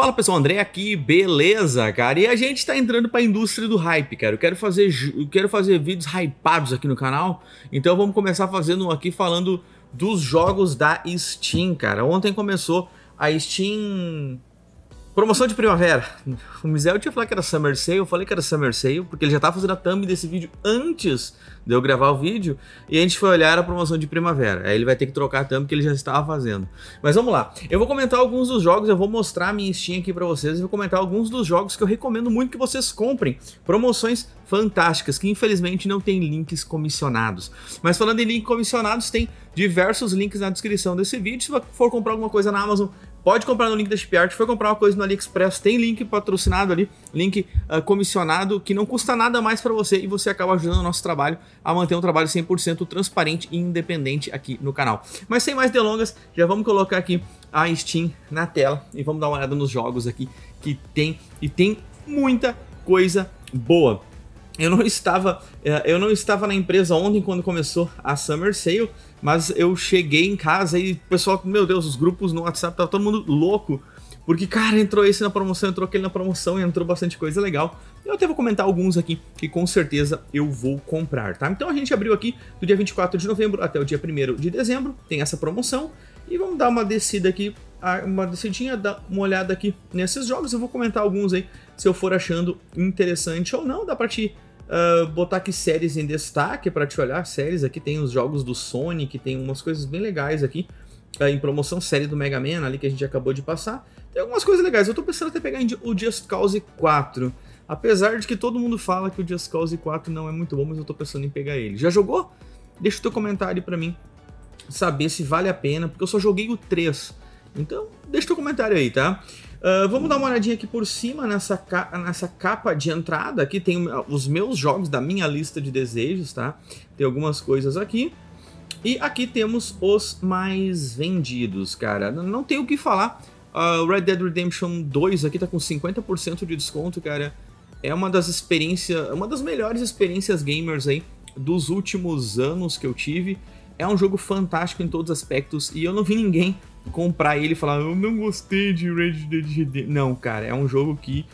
Fala pessoal, André aqui, beleza, cara? E a gente tá entrando pra indústria do hype, cara. Eu quero fazer, eu quero fazer vídeos hypados aqui no canal, então vamos começar fazendo aqui falando dos jogos da Steam, cara. Ontem começou a Steam Promoção de primavera. O Mizel tinha falado que era Summer Sale, eu falei que era Summer Sale, porque ele já estava fazendo a thumb desse vídeo antes de eu gravar o vídeo, e a gente foi olhar a promoção de primavera. Aí ele vai ter que trocar a thumb que ele já estava fazendo. Mas vamos lá. Eu vou comentar alguns dos jogos, eu vou mostrar a minha Steam aqui para vocês e vou comentar alguns dos jogos que eu recomendo muito que vocês comprem. Promoções fantásticas, que infelizmente não tem links comissionados. Mas falando em links comissionados, tem diversos links na descrição desse vídeo. Se for comprar alguma coisa na Amazon, Pode comprar no link da ShipYard. Foi comprar uma coisa no AliExpress, tem link patrocinado ali, link uh, comissionado que não custa nada mais para você e você acaba ajudando o nosso trabalho a manter um trabalho 100% transparente e independente aqui no canal. Mas sem mais delongas, já vamos colocar aqui a Steam na tela e vamos dar uma olhada nos jogos aqui que tem e tem muita coisa boa. Eu não estava, eh, eu não estava na empresa ontem quando começou a Summer Sale mas eu cheguei em casa e o pessoal, meu Deus, os grupos no WhatsApp, tava todo mundo louco. Porque, cara, entrou esse na promoção, entrou aquele na promoção, entrou bastante coisa legal. Eu até vou comentar alguns aqui que com certeza eu vou comprar, tá? Então a gente abriu aqui do dia 24 de novembro até o dia 1 de dezembro, tem essa promoção. E vamos dar uma descida aqui, uma descidinha, dar uma olhada aqui nesses jogos. Eu vou comentar alguns aí, se eu for achando interessante ou não, dá pra te ah, botar aqui séries em destaque para te olhar. Séries aqui tem os jogos do Sonic, tem umas coisas bem legais aqui. Uh, em promoção, série do Mega Man ali que a gente acabou de passar. Tem algumas coisas legais. Eu tô pensando até pegar o Just Cause 4. Apesar de que todo mundo fala que o Just Cause 4 não é muito bom, mas eu tô pensando em pegar ele. Já jogou? Deixa o teu comentário para mim saber se vale a pena, porque eu só joguei o 3. Então, deixa o teu comentário aí, tá? Ah, vamos dar uma olhadinha aqui por cima nessa, ca nessa capa de entrada. Aqui tem os meus jogos da minha lista de desejos, tá? Tem algumas coisas aqui. E aqui temos os mais vendidos, cara. Não tem o que falar. Uh, Red Dead Redemption 2 aqui tá com 50% de desconto, cara. É uma das experiências, uma das melhores experiências gamers aí dos últimos anos que eu tive. É um jogo fantástico em todos os aspectos e eu não vi ninguém comprar ele e falar, eu não gostei de Red Dead Redemption. Não, cara, é um jogo que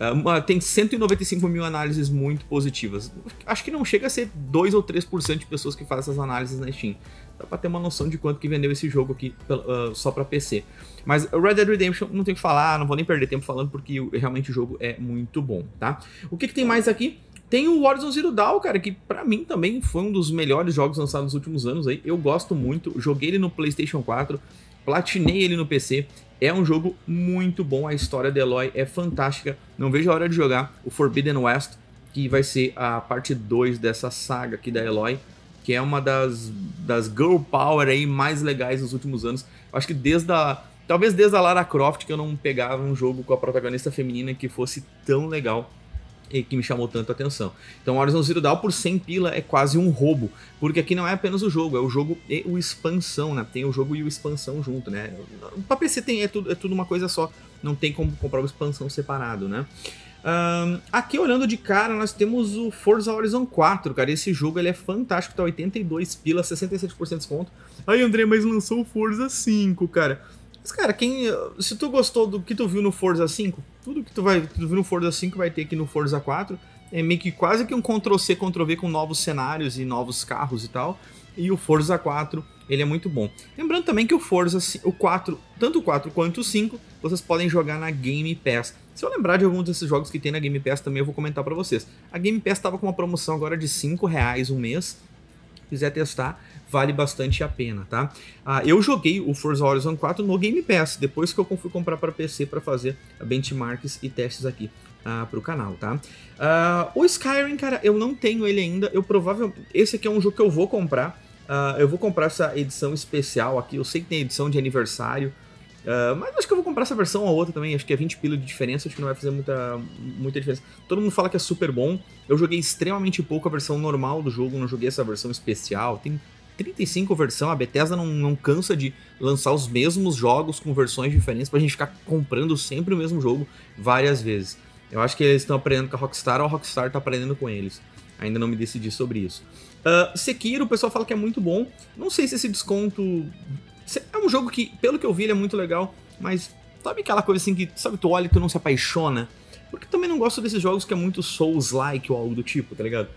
uh, tem 195 mil análises muito positivas. Acho que não chega a ser 2 ou 3% de pessoas que fazem essas análises na Steam. Dá pra ter uma noção de quanto que vendeu esse jogo aqui uh, só pra PC. Mas Red Dead Redemption, não tem que falar, não vou nem perder tempo falando, porque realmente o jogo é muito bom, tá? O que, que tem mais aqui? Tem o Horizon Zero Dawn, cara, que para mim também foi um dos melhores jogos lançados nos últimos anos aí. Eu gosto muito, joguei ele no PlayStation 4, platinei ele no PC. É um jogo muito bom, a história de Eloy é fantástica. Não vejo a hora de jogar o Forbidden West, que vai ser a parte 2 dessa saga aqui da Eloy, que é uma das, das girl power aí mais legais nos últimos anos. Acho que desde a. Talvez desde a Lara Croft que eu não pegava um jogo com a protagonista feminina que fosse tão legal e que me chamou tanto a atenção. Então Horizon Zero Dawn por 100 pila é quase um roubo, porque aqui não é apenas o jogo, é o jogo e o expansão, né? Tem o jogo e o expansão junto, né? Pra PC tem, é, tudo, é tudo uma coisa só, não tem como comprar o expansão separado, né? Um, aqui olhando de cara, nós temos o Forza Horizon 4, cara. Esse jogo ele é fantástico, tá 82 pila, 67% de desconto. Aí, André, mas lançou o Forza 5, cara. Mas, cara, quem. Se tu gostou do que tu viu no Forza 5, tudo que tu vai tu viu no Forza 5 vai ter aqui no Forza 4. É meio que quase que um Ctrl-C, Ctrl-V com novos cenários e novos carros e tal. E o Forza 4, ele é muito bom. Lembrando também que o Forza o 4, tanto o 4 quanto o 5, vocês podem jogar na Game Pass. Se eu lembrar de alguns desses jogos que tem na Game Pass também, eu vou comentar para vocês. A Game Pass estava com uma promoção agora de 5 reais um mês quiser testar, vale bastante a pena, tá? Ah, eu joguei o Forza Horizon 4 no Game Pass, depois que eu fui comprar para PC para fazer benchmarks e testes aqui. Ah, para o canal, tá? Ah, o Skyrim, cara, eu não tenho ele ainda. Eu provavelmente. Esse aqui é um jogo que eu vou comprar. Ah, eu vou comprar essa edição especial aqui. Eu sei que tem edição de aniversário Uh, mas acho que eu vou comprar essa versão ou outra também. Acho que é 20 pila de diferença, acho que não vai fazer muita, muita diferença. Todo mundo fala que é super bom. Eu joguei extremamente pouco a versão normal do jogo, não joguei essa versão especial. Tem 35 versão, a Bethesda não, não cansa de lançar os mesmos jogos com versões diferentes pra gente ficar comprando sempre o mesmo jogo várias vezes. Eu acho que eles estão aprendendo com a Rockstar ou a Rockstar tá aprendendo com eles. Ainda não me decidi sobre isso. Uh, Sekiro, o pessoal fala que é muito bom. Não sei se esse desconto é um jogo que, pelo que eu vi, ele é muito legal, mas sabe aquela coisa assim que, sabe, tu olha e tu não se apaixona? Porque também não gosto desses jogos que é muito Souls-like ou algo do tipo, tá ligado?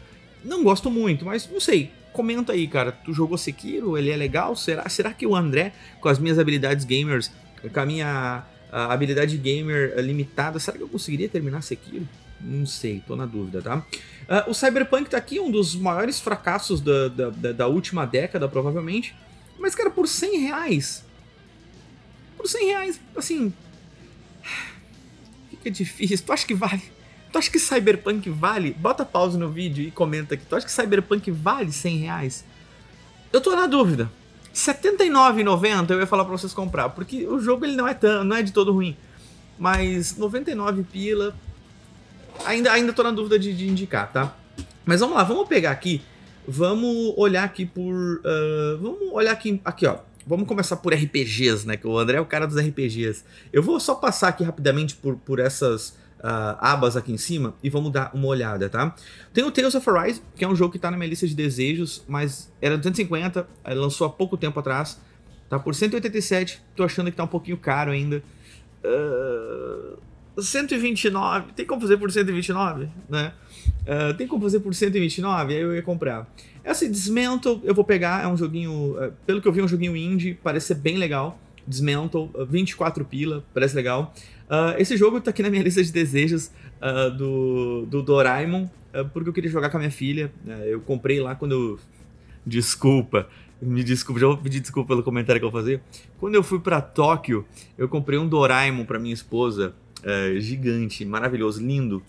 Não gosto muito, mas não sei. Comenta aí, cara. Tu jogou Sekiro? Ele é legal? Será, será que o André, com as minhas habilidades gamers, com a minha a habilidade gamer limitada, será que eu conseguiria terminar Sekiro? Não sei, tô na dúvida, tá? Uh, o Cyberpunk tá aqui, um dos maiores fracassos da, da, da última década, provavelmente. Mas, cara, por 100 reais. Por 100 reais, assim. Fica difícil. Tu acha que vale? Tu acha que Cyberpunk vale? Bota pausa no vídeo e comenta aqui. Tu acha que Cyberpunk vale 100 reais? Eu tô na dúvida. 79,90 eu ia falar pra vocês comprar, porque o jogo ele não é, tão, não é de todo ruim. Mas 99 pila. Ainda, ainda tô na dúvida de, de indicar, tá? Mas vamos lá, vamos pegar aqui Vamos olhar aqui por. Uh, vamos olhar aqui. Aqui, ó. Vamos começar por RPGs, né? Que o André é o cara dos RPGs. Eu vou só passar aqui rapidamente por, por essas uh, abas aqui em cima e vamos dar uma olhada, tá? Tem o Tales of Arise, que é um jogo que tá na minha lista de desejos, mas era 250, eh, lançou há pouco tempo atrás. Tá por 187, tô achando que tá um pouquinho caro ainda. Uh, 129, tem como fazer por 129, né? Uh, tem como fazer por 129? Aí eu ia comprar. Essa Dismantle eu vou pegar, é um joguinho, uh, pelo que eu vi, é um joguinho indie, parece ser bem legal. Dismantle, uh, ah, 24 pila, parece legal. esse jogo tá aqui na minha lista de desejos do, do Doraemon, porque eu queria jogar com a minha filha. Né? eu comprei lá quando eu... Desculpa, me desculpa, já vou pedir desculpa pelo comentário que eu vou fazer. Quando eu fui para Tóquio, eu comprei um Doraemon para minha esposa uh, gigante, maravilhoso, lindo.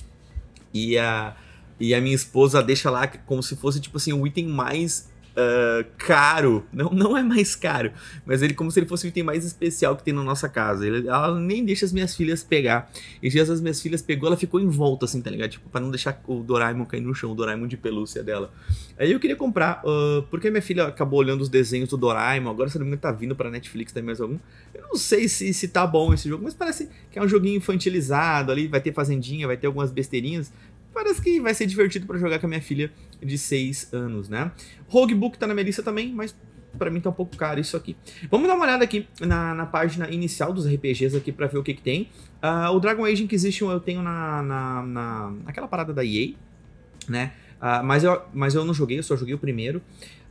E a, e a minha esposa deixa lá como se fosse, tipo assim, o item mais Uh, caro. Não, não é mais caro, mas ele como se ele fosse o item mais especial que tem na nossa casa. Ele, ela nem deixa as minhas filhas pegar. E dias as minhas filhas pegou, ela ficou em volta, assim, tá ligado? Tipo, pra não deixar o Doraemon cair no chão, o Doraemon de pelúcia dela. Aí eu queria comprar, uh, porque minha filha acabou olhando os desenhos do Doraemon, agora se não me engano tá vindo pra Netflix também mais algum. Eu não sei se, se tá bom esse jogo, mas parece que é um joguinho infantilizado ali, vai ter fazendinha, vai ter algumas besteirinhas parece que vai ser divertido para jogar com a minha filha de 6 anos, né? Roguebook tá na minha lista também, mas para mim tá um pouco caro isso aqui. Vamos dar uma olhada aqui na, na página inicial dos RPGs aqui para ver o que que tem. Uh, o Dragon Age Inquisition eu tenho na, na, na naquela parada da EA, né? Uh, mas, eu, mas eu não joguei, eu só joguei o primeiro.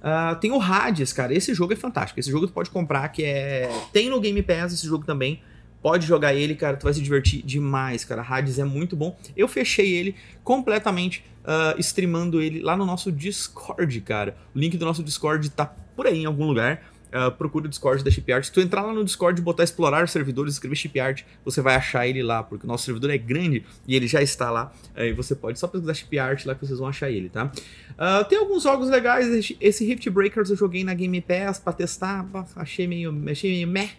Uh, tem o Hades, cara. Esse jogo é fantástico. Esse jogo tu pode comprar, que é. Tem no Game Pass esse jogo também. Pode jogar ele, cara, tu vai se divertir demais, cara. Hades é muito bom. Eu fechei ele completamente uh, streamando ele lá no nosso Discord, cara. O link do nosso Discord tá por aí em algum lugar. Uh, procura o Discord da Shipyard. Se tu entrar lá no Discord e botar explorar servidores, escrever Shipyard, você vai achar ele lá, porque o nosso servidor é grande e ele já está lá. aí ah, e você pode só pesquisar Shipyard lá que vocês vão achar ele, tá? Uh, tem alguns jogos legais. Esse Rift Breakers eu joguei na Game Pass pra testar. Achei meio, achei meio meh.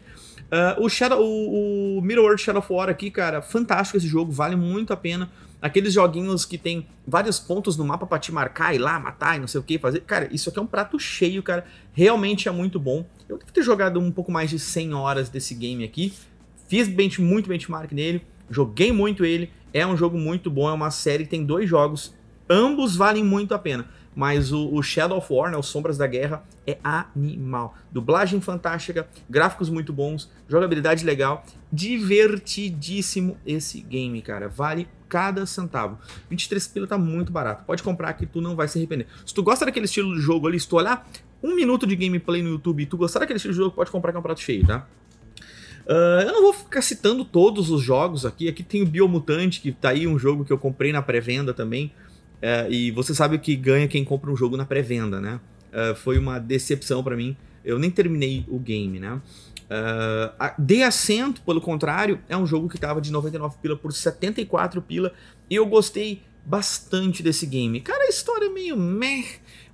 Uh, o, Shadow, o, o Mirror World Shadow of War aqui, cara, fantástico esse jogo, vale muito a pena aqueles joguinhos que tem vários pontos no mapa para te marcar, ir lá, matar e não sei o que fazer. Cara, isso aqui é um prato cheio, cara. Realmente é muito bom. Eu devo ter jogado um pouco mais de 100 horas desse game aqui. Fiz bench, muito benchmark nele, joguei muito ele. É um jogo muito bom, é uma série que tem dois jogos. Ambos valem muito a pena mas o, o, Shadow of War, né, os Sombras da Guerra, é animal. Dublagem fantástica, gráficos muito bons, jogabilidade legal, divertidíssimo esse game, cara. Vale cada centavo. 23 pila tá muito barato. Pode comprar que tu não vai se arrepender. Se tu gosta daquele estilo de jogo ali, se tu olhar um minuto de gameplay no YouTube e tu gostar daquele estilo de jogo, pode comprar que é um prato cheio, tá? Uh, eu não vou ficar citando todos os jogos aqui. Aqui tem o Biomutante, que tá aí um jogo que eu comprei na pré-venda também. É, e você sabe que ganha quem compra um jogo na pré-venda, né? É, foi uma decepção para mim. Eu nem terminei o game, né? Uh, é, The pelo contrário, é um jogo que tava de 99 pila por 74 pila e eu gostei bastante desse game. Cara, a história é meio meh,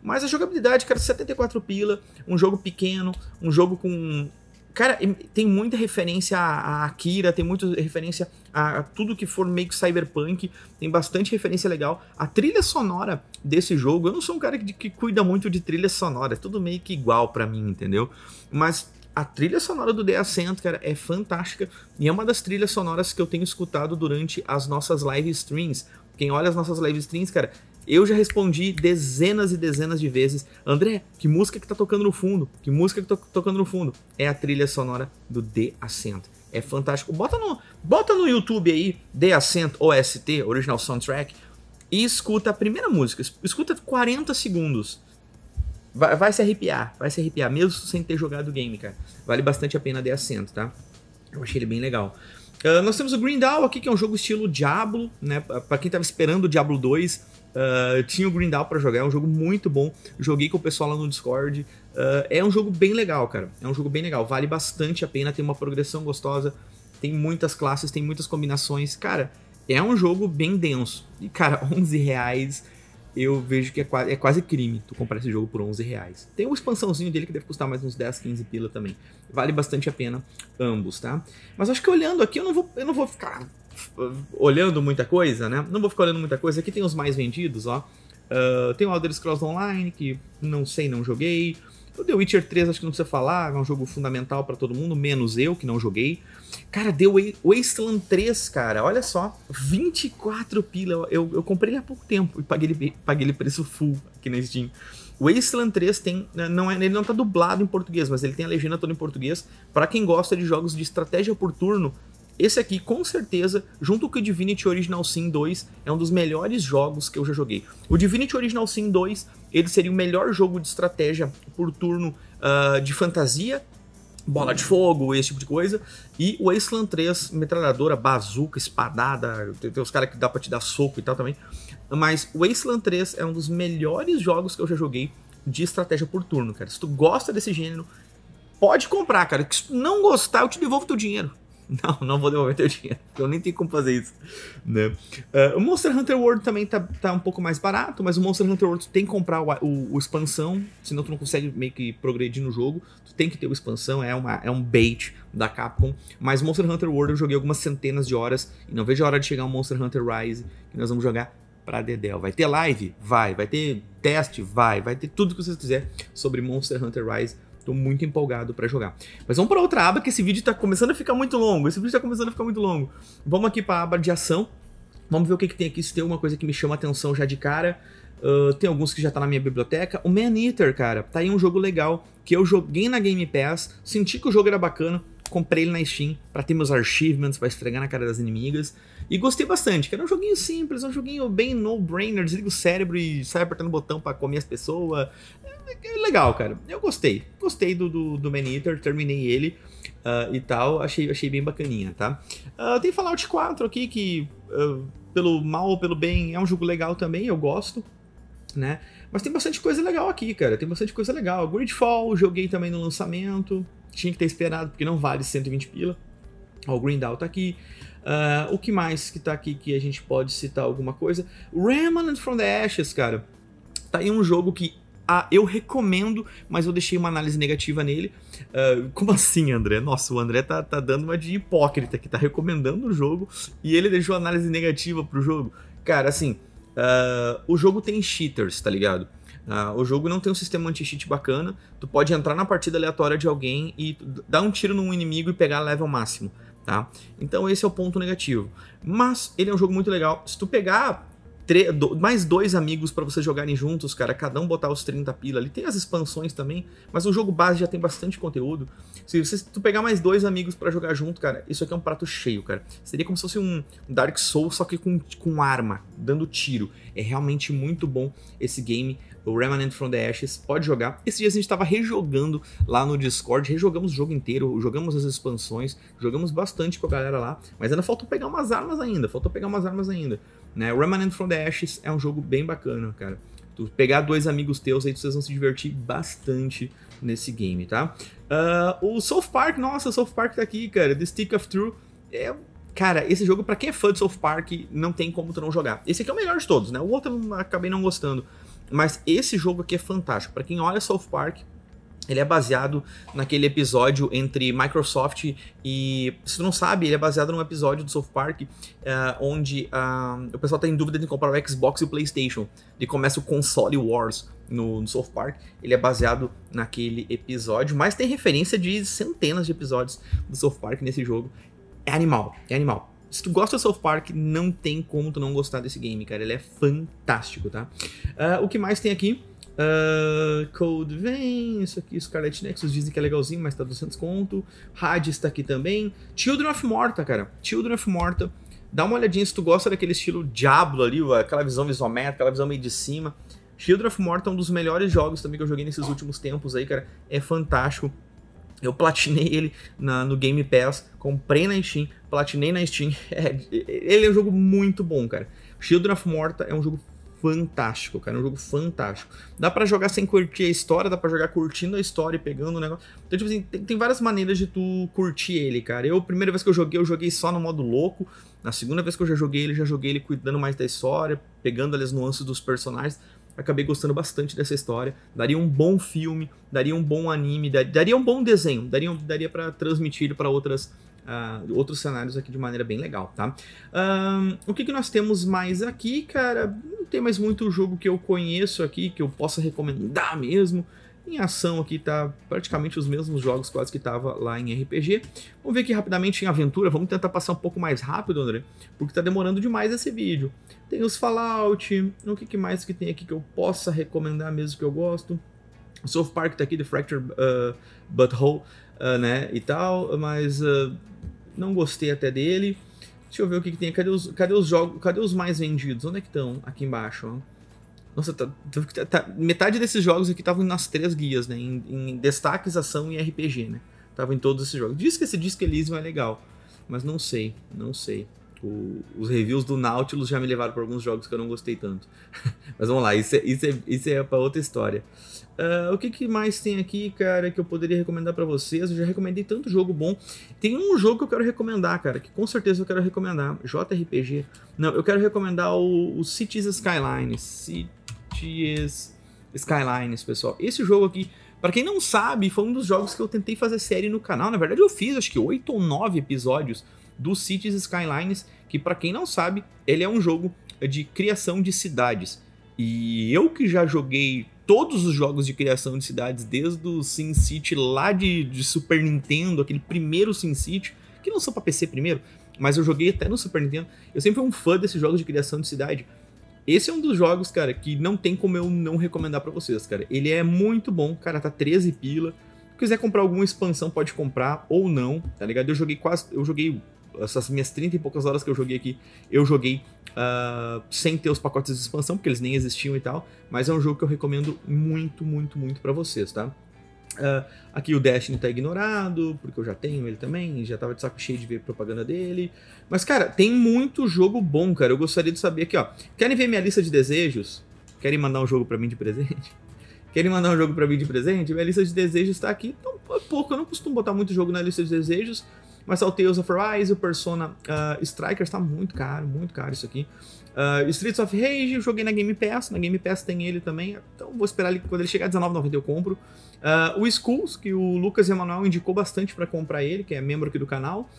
mas a jogabilidade, cara, 74 pila, um jogo pequeno, um jogo com Cara, tem muita referência a Akira, tem muita referência a tudo que for meio que cyberpunk, tem bastante referência legal. A trilha sonora desse jogo, eu não sou um cara que, que cuida muito de trilha sonora, é tudo meio que igual para mim, entendeu? Mas a trilha sonora do The Ascent, cara, é fantástica e é uma das trilhas sonoras que eu tenho escutado durante as nossas live streams. Quem olha as nossas live streams, cara, eu já respondi dezenas e dezenas de vezes, André, que música que tá tocando no fundo? Que música que tá tocando no fundo? É a trilha sonora do The Ascent. É fantástico. Bota no, bota no YouTube aí, The Ascent OST, Original Soundtrack, e escuta a primeira música. Escuta 40 segundos. Vai, vai se arrepiar, vai se arrepiar, mesmo sem ter jogado o game, cara. Vale bastante a pena The Ascent, tá? Eu achei ele bem legal. Uh, nós temos o Green Down aqui, que é um jogo estilo Diablo, né? Pra quem tava esperando o Diablo 2, Uh, tinha o Grindal para jogar, é um jogo muito bom. Joguei com o pessoal lá no Discord. Uh, é um jogo bem legal, cara. É um jogo bem legal. Vale bastante a pena, tem uma progressão gostosa, tem muitas classes, tem muitas combinações. Cara, é um jogo bem denso. E, cara, 11 reais eu vejo que é quase, é quase crime tu comprar esse jogo por 11 reais. Tem uma expansãozinho dele que deve custar mais uns 10, 15 pila também. Vale bastante a pena ambos, tá? Mas acho que olhando aqui, eu não vou, eu não vou ficar olhando muita coisa, né? Não vou ficar olhando muita coisa. Aqui tem os mais vendidos, ó. Uh, tem o Elder Scrolls Online, que não sei, não joguei. O The Witcher 3 acho que não precisa falar, é um jogo fundamental para todo mundo, menos eu, que não joguei. Cara, The Wasteland 3, cara, olha só, 24 pila, eu, eu comprei ele há pouco tempo e paguei ele, paguei ele preço full aqui na Steam. Wasteland 3 tem, né, não é, ele não tá dublado em português, mas ele tem a legenda toda em português. Para quem gosta de jogos de estratégia por turno, esse aqui, com certeza, junto com o Divinity Original Sin 2, é um dos melhores jogos que eu já joguei. O Divinity Original Sin 2, ele seria o melhor jogo de estratégia por turno uh, de fantasia, bola de fogo, esse tipo de coisa. E o Wasteland 3, metralhadora, bazuca, espadada, tem, tem os caras que dá pra te dar soco e tal também. Mas o Wasteland 3 é um dos melhores jogos que eu já joguei de estratégia por turno, cara. Se tu gosta desse gênero, pode comprar, cara. Se tu não gostar, eu te devolvo teu dinheiro. Não, não vou devolver teu dinheiro. Eu nem tenho como fazer isso. Né? Uh, o Monster Hunter World também tá, tá um pouco mais barato, mas o Monster Hunter World tu tem que comprar o, o, o, expansão, senão tu não consegue meio que progredir no jogo. Tu tem que ter o expansão, é, uma, é um bait da Capcom. Mas Monster Hunter World eu joguei algumas centenas de horas e não vejo a hora de chegar o Monster Hunter Rise, que nós vamos jogar pra Dedel. Vai ter live? Vai. Vai ter teste? Vai. Vai ter tudo que vocês quiserem sobre Monster Hunter Rise Tô muito empolgado para jogar. Mas vamos para outra aba que esse vídeo tá começando a ficar muito longo. Esse vídeo tá começando a ficar muito longo. Vamos aqui para a aba de ação. Vamos ver o que, que tem aqui, se tem alguma coisa que me chama atenção já de cara. Uh, tem alguns que já tá na minha biblioteca. O Man Eater, cara, tá aí um jogo legal que eu joguei na Game Pass, senti que o jogo era bacana, comprei ele na Steam para ter meus achievements, para esfregar na cara das inimigas. E gostei bastante, que era um joguinho simples, um joguinho bem no-brainer, desliga o cérebro e sai apertando o botão para comer as pessoas. É, é legal, cara. Eu gostei. Gostei do, do, do Man Eater, terminei ele uh, e tal. Achei, achei bem bacaninha, tá? Ah, uh, tem Fallout 4 aqui, que uh, pelo mal ou pelo bem é um jogo legal também, eu gosto, né? Mas tem bastante coisa legal aqui, cara. Tem bastante coisa legal. Gridfall, joguei também no lançamento. Tinha que ter esperado, porque não vale 120 pila. Ó, o Grindal tá aqui. Uh, o que mais que tá aqui que a gente pode citar alguma coisa? Remnant from the Ashes, cara. Tá aí um jogo que ah, eu recomendo, mas eu deixei uma análise negativa nele. Uh, como assim, André? Nossa, o André tá, tá dando uma de hipócrita que tá recomendando o jogo e ele deixou análise negativa pro jogo. Cara, assim, uh, o jogo tem cheaters, tá ligado? Uh, o jogo não tem um sistema anti-cheat bacana. Tu pode entrar na partida aleatória de alguém e dar um tiro num inimigo e pegar level máximo tá? Então esse é o ponto negativo. Mas ele é um jogo muito legal. Se tu pegar do, mais dois amigos para vocês jogarem juntos, cara. Cada um botar os 30 pila ali. Tem as expansões também, mas o jogo base já tem bastante conteúdo. Se você tu pegar mais dois amigos para jogar junto, cara, isso aqui é um prato cheio, cara. Seria como se fosse um Dark Souls, só que com, com arma, dando tiro. É realmente muito bom esse game. O Remnant from the Ashes, pode jogar. Esse dia a gente estava rejogando lá no Discord, rejogamos o jogo inteiro, jogamos as expansões, jogamos bastante com a galera lá, mas ainda faltou pegar umas armas ainda, faltou pegar umas armas ainda. Né? Remnant from the Ashes é um jogo bem bacana, cara. Tu pegar dois amigos teus aí, vocês vão se divertir bastante nesse game, tá? Uh, o South Park, nossa, South Park tá aqui, cara. The Stick of True é Cara, esse jogo, para quem é fã de South Park, não tem como tu não jogar. Esse aqui é o melhor de todos, né? O outro eu acabei não gostando. Mas esse jogo aqui é fantástico. para quem olha South Park, ele é baseado naquele episódio entre Microsoft e. Se tu não sabe, ele é baseado num episódio do South Park uh, onde uh, o pessoal está em dúvida de comprar o Xbox e o PlayStation. E começa o Console Wars no, no, South Park. Ele é baseado naquele episódio, mas tem referência de centenas de episódios do South Park nesse jogo. É animal, é animal. Se tu gosta do South Park, não tem como tu não gostar desse game, cara. Ele é fantástico, tá? Uh, o que mais tem aqui? Uh, Code vem, isso aqui, Scarlet Nexus dizem que é legalzinho, mas tá 200 conto. Hades está aqui também. Children of Morta, cara. Children of Morta. Dá uma olhadinha se tu gosta daquele estilo Diablo ali, aquela visão isométrica, aquela visão meio de cima. Children of Morta é um dos melhores jogos também que eu joguei nesses últimos tempos aí, cara. É fantástico. Eu platinei ele na, no Game Pass, comprei na Steam, platinei na Steam. É, ele é um jogo muito bom, cara. Children of Morta é um jogo fantástico, cara. É um jogo fantástico. Dá para jogar sem curtir a história, dá para jogar curtindo a história e pegando o negócio. Então, tipo assim, tem, tem, várias maneiras de tu curtir ele, cara. Eu, primeira vez que eu joguei, eu joguei só no modo louco. Na segunda vez que eu já joguei ele, já joguei ele cuidando mais da história, pegando ali as nuances dos personagens. Acabei gostando bastante dessa história. Daria um bom filme, daria um bom anime, daria um bom desenho, daria, daria para transmitir para outras uh, outros cenários aqui de maneira bem legal, tá? Um, o que, que nós temos mais aqui, cara? Não tem mais muito jogo que eu conheço aqui, que eu possa recomendar mesmo. Em ação aqui tá praticamente os mesmos jogos quase que tava lá em RPG. Vamos ver aqui rapidamente em aventura, vamos tentar passar um pouco mais rápido, André, porque tá demorando demais esse vídeo. Tem os Fallout, o que, que mais que tem aqui que eu possa recomendar mesmo que eu gosto? South Park tá aqui, The Fracture uh, ah, Butthole, uh, né, e tal, mas... Uh, não gostei até dele. Deixa eu ver o que, que tem. Cadê os, cadê os jogos? Cadê os mais vendidos? Onde é que estão? Aqui embaixo, Nossa, tá, tá, tá, metade desses jogos aqui estavam nas três guias, né? Em, em destaques, ação e RPG, né? Estavam em todos esses jogos. Diz que esse Disco Elysium é legal, mas não sei, não sei. Tipo, os reviews do Nautilus já me levaram para alguns jogos que eu não gostei tanto. Mas vamos lá, isso é, isso é, isso é para outra história. Uh, o que, que, mais tem aqui, cara, que eu poderia recomendar para vocês? Eu já recomendei tanto jogo bom. Tem um jogo que eu quero recomendar, cara, que com certeza eu quero recomendar. JRPG. Não, eu quero recomendar o, o Cities Skylines. Cities Skylines, pessoal. Esse jogo aqui, para quem não sabe, foi um dos jogos que eu tentei fazer série no canal. Na verdade, eu fiz acho que 8 ou 9 episódios do Cities Skylines, que para quem não sabe, ele é um jogo de criação de cidades. E eu que já joguei todos os jogos de criação de cidades, desde o SimCity lá de, de, Super Nintendo, aquele primeiro SimCity, que não são para PC primeiro, mas eu joguei até no Super Nintendo. Eu sempre fui um fã desses jogos de criação de cidade. Esse é um dos jogos, cara, que não tem como eu não recomendar para vocês, cara. Ele é muito bom, cara, tá 13 pila. Se quiser comprar alguma expansão, pode comprar ou não, tá ligado? Eu joguei quase, eu joguei essas minhas 30 e poucas horas que eu joguei aqui, eu joguei uh, sem ter os pacotes de expansão, porque eles nem existiam e tal, mas é um jogo que eu recomendo muito, muito, muito para vocês, tá? Uh, aqui o Destiny tá ignorado, porque eu já tenho ele também, já tava de saco cheio de ver propaganda dele. Mas, cara, tem muito jogo bom, cara. Eu gostaria de saber aqui, ó. Querem ver minha lista de desejos? Querem mandar um jogo para mim de presente? Querem mandar um jogo para mim de presente? Minha lista de desejos tá aqui. Então, é pouco, eu não costumo botar muito jogo na lista de desejos. Mas tá o Tales of o Persona uh, Strikers tá muito caro, muito caro isso aqui. Uh, Streets of Rage eu joguei na Game Pass, na Game Pass tem ele também, então vou esperar ele, quando ele chegar a R$19,90 eu compro. Uh, o Skulls, que o Lucas Emanuel indicou bastante para comprar ele, que é membro aqui do canal.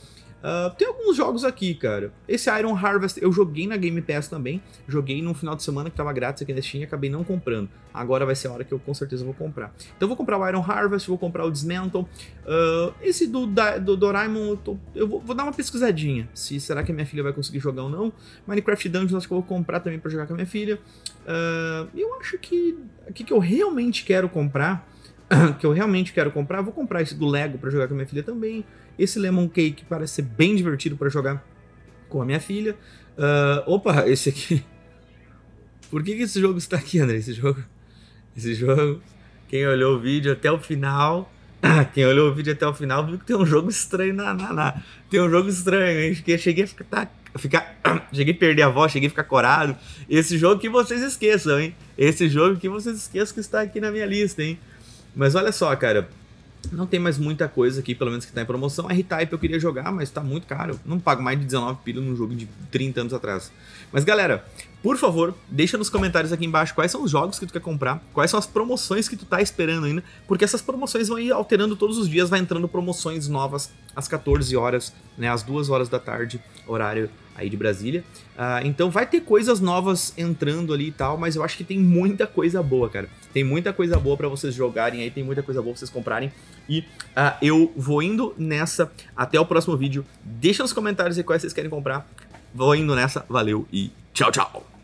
Ah, tem alguns jogos aqui, cara. Esse Iron Harvest eu joguei na Game Pass também. Joguei num final de semana que tava grátis aqui na Steam e acabei não comprando. Agora vai ser a hora que eu com certeza vou comprar. Então vou comprar o Iron Harvest, vou comprar o Dismantle. Uh, esse do, da, do Doraemon, eu, tô, eu vou, vou, dar uma pesquisadinha. Se será que a minha filha vai conseguir jogar ou não. Minecraft Dungeons acho que eu vou comprar também para jogar com a minha filha. Uh, eu acho que o que eu realmente quero comprar que eu realmente quero comprar, vou comprar esse do Lego para jogar com a minha filha também. Esse Lemon Cake parece ser bem divertido para jogar com a minha filha. Uh, opa, esse aqui. Por que, que esse jogo está aqui, André? Esse jogo. Esse jogo. Quem olhou o vídeo até o final. Quem olhou o vídeo até o final viu que tem um jogo estranho na. na, na. Tem um jogo estranho, hein? Cheguei, cheguei a ficar. Tá, ficar cheguei a perder a voz, cheguei a ficar corado. Esse jogo que vocês esqueçam, hein? Esse jogo que vocês esqueçam que está aqui na minha lista, hein? Mas olha só, cara. Não tem mais muita coisa aqui, pelo menos que tá em promoção. É R-Type eu queria jogar, mas tá muito caro. Não pago mais de 19 pila num jogo de 30 anos atrás. Mas galera, por favor, deixa nos comentários aqui embaixo quais são os jogos que tu quer comprar, quais são as promoções que tu tá esperando ainda, porque essas promoções vão ir alterando todos os dias, vai entrando promoções novas às 14 horas, né, às 2 horas da tarde, horário aí de Brasília. Uh, então vai ter coisas novas entrando ali e tal, mas eu acho que tem muita coisa boa, cara. Tem muita coisa boa para vocês jogarem aí, tem muita coisa boa pra vocês comprarem. E uh, eu vou indo nessa. Até o próximo vídeo. Deixa nos comentários aí quais vocês querem comprar. Vou indo nessa. Valeu e tchau, tchau!